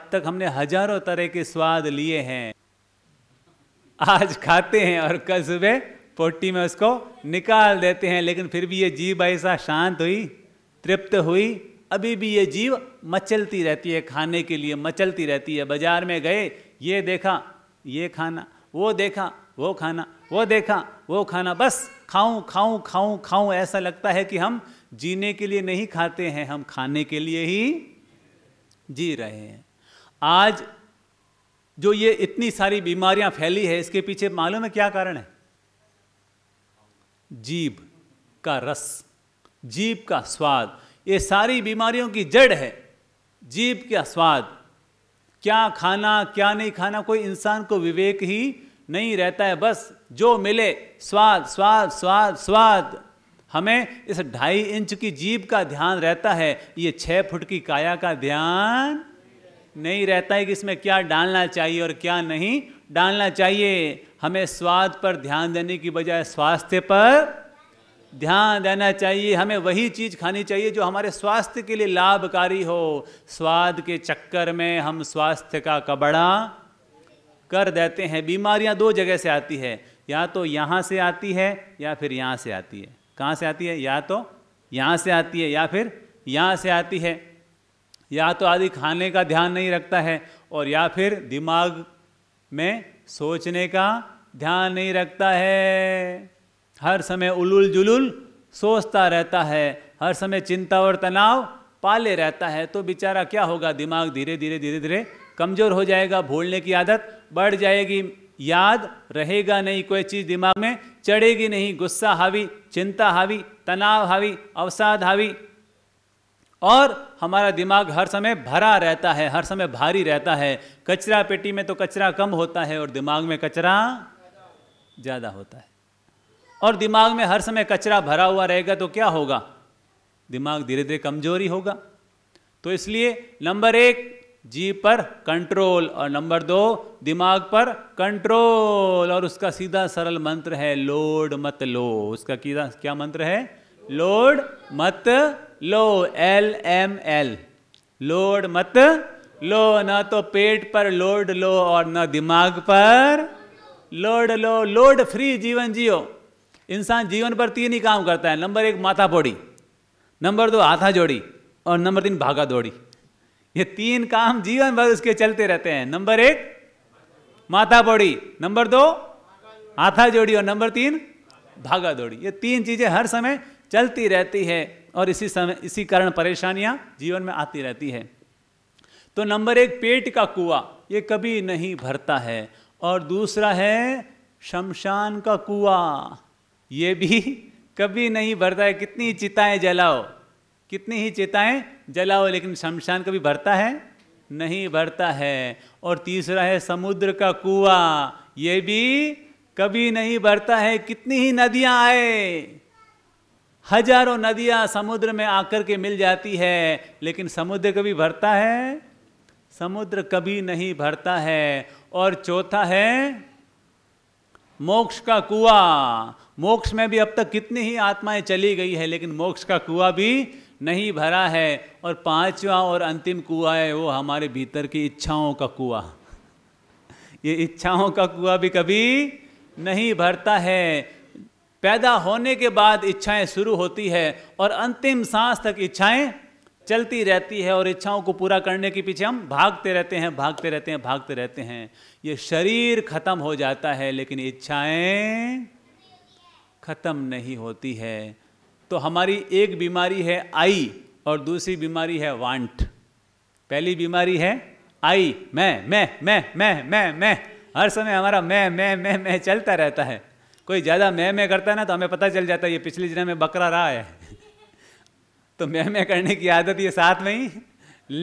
अब तक हमने हजारों तरह के स्वाद लिए हैं आज खाते हैं और कल सुबह पोटी में उसको निकाल देते हैं लेकिन फिर भी ये जीव ऐसा शांत हुई तृप्त हुई अभी भी ये जीव मचलती रहती है खाने के लिए मचलती रहती है बाजार में गए ये देखा ये खाना वो देखा वो खाना वो देखा वो खाना बस खाऊं खाऊं खाऊं खाऊं ऐसा लगता है कि हम जीने के लिए नहीं खाते हैं हम खाने के लिए ही जी रहे हैं आज जो ये इतनी सारी बीमारियां फैली है इसके पीछे मालूम है क्या कारण है जीभ का रस जीभ का स्वाद ये सारी बीमारियों की जड़ है जीभ का स्वाद क्या खाना क्या नहीं खाना कोई इंसान को विवेक ही नहीं रहता है बस जो मिले स्वाद स्वाद स्वाद स्वाद हमें इस ढाई इंच की जीभ का ध्यान रहता है ये छह फुट की काया का ध्यान नहीं रहता है कि इसमें क्या डालना चाहिए और क्या नहीं डालना चाहिए हमें स्वाद पर ध्यान देने की बजाय स्वास्थ्य पर ध्यान देना चाहिए हमें वही चीज़ खानी चाहिए जो हमारे स्वास्थ्य के लिए लाभकारी हो स्वाद के चक्कर में हम स्वास्थ्य का कबड़ा कर देते हैं बीमारियां दो जगह से आती है या तो यहाँ से आती है या फिर यहाँ से आती है कहाँ से आती है या तो यहाँ से आती है या फिर यहाँ से आती है या तो आदि खाने का ध्यान नहीं रखता है और या फिर दिमाग में सोचने का ध्यान नहीं रखता है हर समय उलुल जुलुल सोचता रहता है हर समय चिंता और तनाव पाले रहता है तो बेचारा क्या होगा दिमाग धीरे धीरे धीरे धीरे कमज़ोर हो जाएगा भूलने की आदत बढ़ जाएगी याद रहेगा नहीं कोई चीज़ दिमाग में चढ़ेगी नहीं गुस्सा हावी चिंता हावी तनाव हावी अवसाद हावी और हमारा दिमाग हर समय भरा रहता है हर समय भारी रहता है कचरा पेटी में तो कचरा कम होता है और दिमाग में कचरा ज़्यादा होता है और दिमाग में हर समय कचरा भरा हुआ रहेगा तो क्या होगा दिमाग धीरे धीरे कमजोरी होगा तो इसलिए नंबर एक जीव पर कंट्रोल और नंबर दो दिमाग पर कंट्रोल और उसका सीधा सरल मंत्र है लोड मत लो उसका क्या क्या मंत्र है लोड मत लो एल एम एल लोड मत लो ना तो पेट पर लोड लो और ना दिमाग पर लोड लो लोड फ्री जीवन जियो इंसान जीवन पर तीन ही काम करता है नंबर एक माथा पोड़ी नंबर दो हाथा जोड़ी और नंबर तीन भागा दौड़ी ये तीन काम जीवन भर उसके चलते रहते हैं नंबर एक माथा पोड़ी नंबर दो हाथा जोड़ी और नंबर तीन भागा दौड़ी ये तीन चीज़ें हर समय चलती रहती है और इसी समय इसी कारण परेशानियां जीवन में आती रहती है तो नंबर एक पेट का कुआ ये कभी नहीं भरता है और दूसरा है शमशान का कुआ ये भी कभी नहीं भरता है कितनी चिताएं जलाओ कितनी ही चिताएं जलाओ लेकिन शमशान कभी भरता है नहीं भरता है और तीसरा है समुद्र का कुआ ये भी कभी नहीं भरता है कितनी ही नदियां आए हजारों नदियां समुद्र में आकर के मिल जाती है लेकिन समुद्र कभी भरता है समुद्र कभी नहीं भरता है और चौथा है मोक्ष का कुआ मोक्ष में भी अब तक कितनी ही आत्माएं चली गई है लेकिन मोक्ष का कुआ भी नहीं भरा है और पांचवा और अंतिम कुआ है वो हमारे भीतर की इच्छाओं का कुआ ये इच्छाओं का कुआ भी कभी नहीं भरता है पैदा होने के बाद इच्छाएं शुरू होती है और अंतिम सांस तक इच्छाएं चलती रहती है और इच्छाओं को पूरा करने के पीछे हम भागते रहते हैं भागते रहते हैं भागते रहते हैं ये शरीर खत्म हो जाता है लेकिन इच्छाएं खत्म नहीं होती है तो हमारी एक बीमारी है आई और दूसरी बीमारी है वांट पहली बीमारी है आई मैं मैं मैं मैं मैं मैं हर समय हमारा मैं मैं मैं मैं चलता रहता है कोई ज़्यादा मैं मैं करता है ना तो हमें पता चल जाता है ये पिछले जन्म में बकरा रहा है तो मैं मैं करने की आदत ये साथ में ही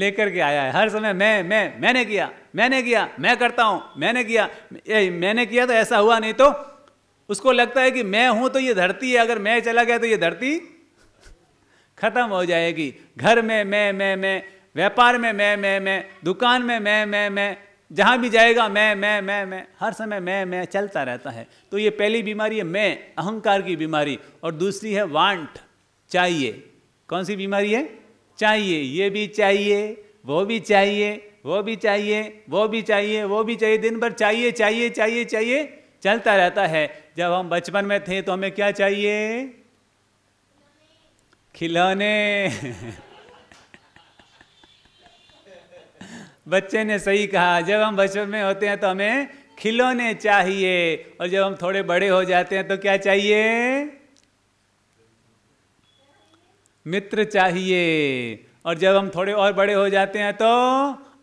लेकर के आया है हर समय मैं मैं मैंने किया मैंने किया मैं करता हूँ मैंने किया ये मैंने किया तो ऐसा हुआ नहीं तो उसको लगता है कि मैं हूँ तो ये धरती है अगर मैं चला गया तो ये धरती खत्म हो जाएगी घर में मैं मैं मैं व्यापार में मैं मैं मैं दुकान में मैं मैं मैं जहाँ भी जाएगा मैं मैं मैं मैं हर समय मैं मैं चलता रहता है तो ये पहली बीमारी है मैं अहंकार की बीमारी और दूसरी है वांट चाहिए कौन सी बीमारी है चाहिए ये भी चाहिए वो भी चाहिए वो भी चाहिए वो भी चाहिए वो भी चाहिए दिन भर चाहिए चाहिए चाहिए चाहिए चलता रहता है जब हम बचपन में थे तो हमें क्या चाहिए खिलौने बच्चे ने सही कहा जब हम बचपन में होते हैं तो हमें खिलौने चाहिए और जब हम थोड़े बड़े हो जाते हैं तो क्या चाहिए मित्र चाहिए और जब हम थोड़े और बड़े हो जाते हैं तो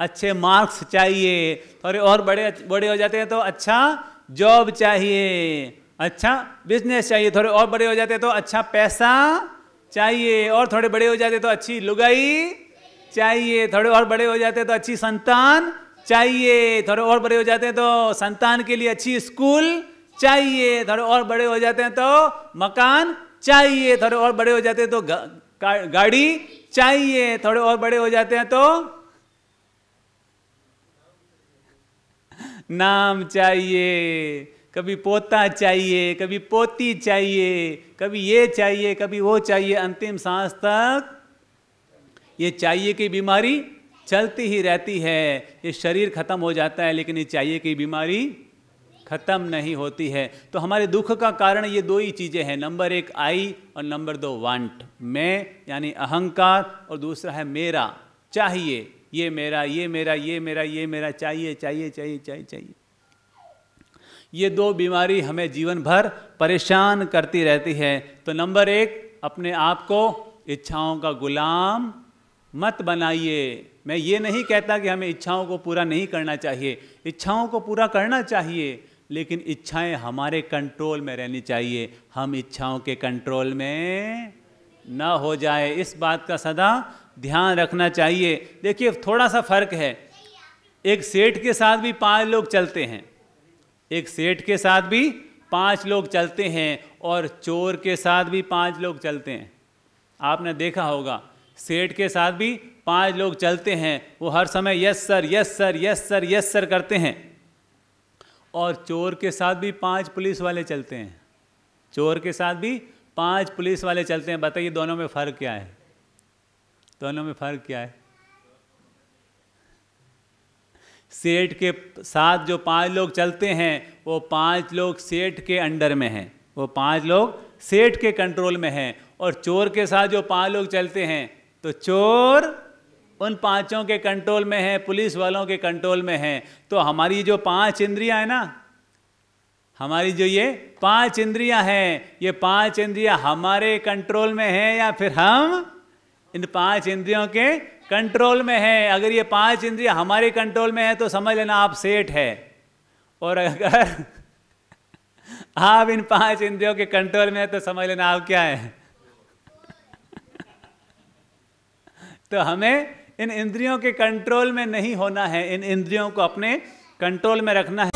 अच्छे मार्क्स चाहिए थोड़े और बड़े बड़े हो जाते हैं तो अच्छा जॉब चाहिए अच्छा बिजनेस चाहिए थोड़े और बड़े हो जाते हैं तो अच्छा पैसा चाहिए और थोड़े बड़े हो जाते तो अच्छी लुगाई चाहिए थोड़े और बड़े हो जाते हैं तो अच्छी संतान चाहिए थोड़े और बड़े हो जाते हैं तो संतान के लिए अच्छी स्कूल चाहिए थोड़े और बड़े हो जाते हैं तो मकान चाहिए थोड़े और बड़े हो जाते हैं तो गाड़ी चाहिए थोड़े और बड़े हो जाते हैं तो नाम चाहिए कभी पोता चाहिए कभी पोती चाहिए कभी ये चाहिए कभी वो चाहिए अंतिम सांस तक ये चाहिए की बीमारी चलती ही रहती है ये शरीर खत्म हो जाता है लेकिन ये चाहिए की बीमारी खत्म नहीं होती है तो हमारे दुख का कारण ये दो ही चीज़ें हैं नंबर एक आई और नंबर दो वांट मैं यानी अहंकार और दूसरा है मेरा चाहिए ये मेरा ये मेरा ये मेरा ये मेरा चाहिए चाहिए चाहिए चाहिए चाहिए ये दो बीमारी हमें जीवन भर परेशान करती रहती है तो नंबर एक अपने आप को इच्छाओं का गुलाम मत बनाइए मैं ये नहीं कहता कि हमें इच्छाओं को पूरा नहीं करना चाहिए इच्छाओं को पूरा करना चाहिए लेकिन इच्छाएं हमारे कंट्रोल में रहनी चाहिए हम इच्छाओं के कंट्रोल में ना हो जाए इस बात का सदा ध्यान रखना चाहिए देखिए थोड़ा सा फ़र्क है एक सेठ के साथ भी पांच लोग चलते हैं एक सेठ के साथ भी पांच लोग चलते हैं और चोर के साथ भी पांच लोग चलते हैं आपने देखा होगा सेठ के साथ भी पांच लोग चलते हैं वो हर समय yes sir yes sir yes sir yes sir करते हैं और चोर के साथ भी पांच पुलिस वाले चलते हैं चोर के साथ भी पांच पुलिस वाले चलते हैं बताइए दोनों में फ़र्क क्या है दोनों में फ़र्क क्या है सेठ के साथ जो पांच लोग चलते हैं वो पांच लोग सेठ के अंडर में हैं वो पांच लोग सेठ के कंट्रोल में हैं और चोर के साथ जो पांच लोग चलते हैं तो चोर उन पांचों के कंट्रोल में है पुलिस वालों के कंट्रोल में है तो हमारी जो पांच इंद्रियां है ना हमारी जो ये पांच इंद्रियां हैं ये पांच इंद्रियां हमारे कंट्रोल में है या फिर हम इन पांच इंद्रियों के कंट्रोल में है अगर ये पांच इंद्रियां हमारे कंट्रोल में है तो समझ लेना आप सेठ है और अगर आप इन पांच इंद्रियों के कंट्रोल में है तो समझ लेना आप क्या है तो हमें इन इंद्रियों के कंट्रोल में नहीं होना है इन इंद्रियों को अपने कंट्रोल में रखना है